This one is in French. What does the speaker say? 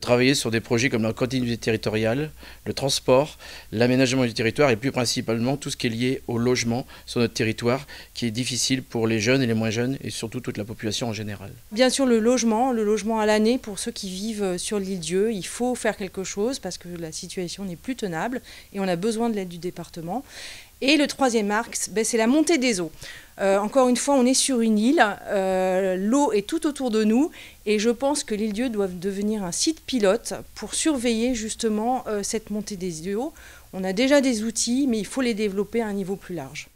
Travailler sur des projets comme la continuité territoriale, le transport, l'aménagement du territoire et plus principalement tout ce qui est lié au logement sur notre territoire qui est difficile pour les jeunes et les moins jeunes et surtout toute la population en général. Bien sûr le logement, le logement à l'année pour ceux qui vivent euh, sur l'île Dieu, il faut faire quelque chose parce que la situation n'est plus tenable et on a besoin de l'aide du département. Et le troisième axe, ben, c'est la montée des eaux. Euh, encore une fois, on est sur une île, euh, l'eau est tout autour de nous, et je pense que l'île Dieu doit devenir un site pilote pour surveiller justement euh, cette montée des eaux. On a déjà des outils, mais il faut les développer à un niveau plus large.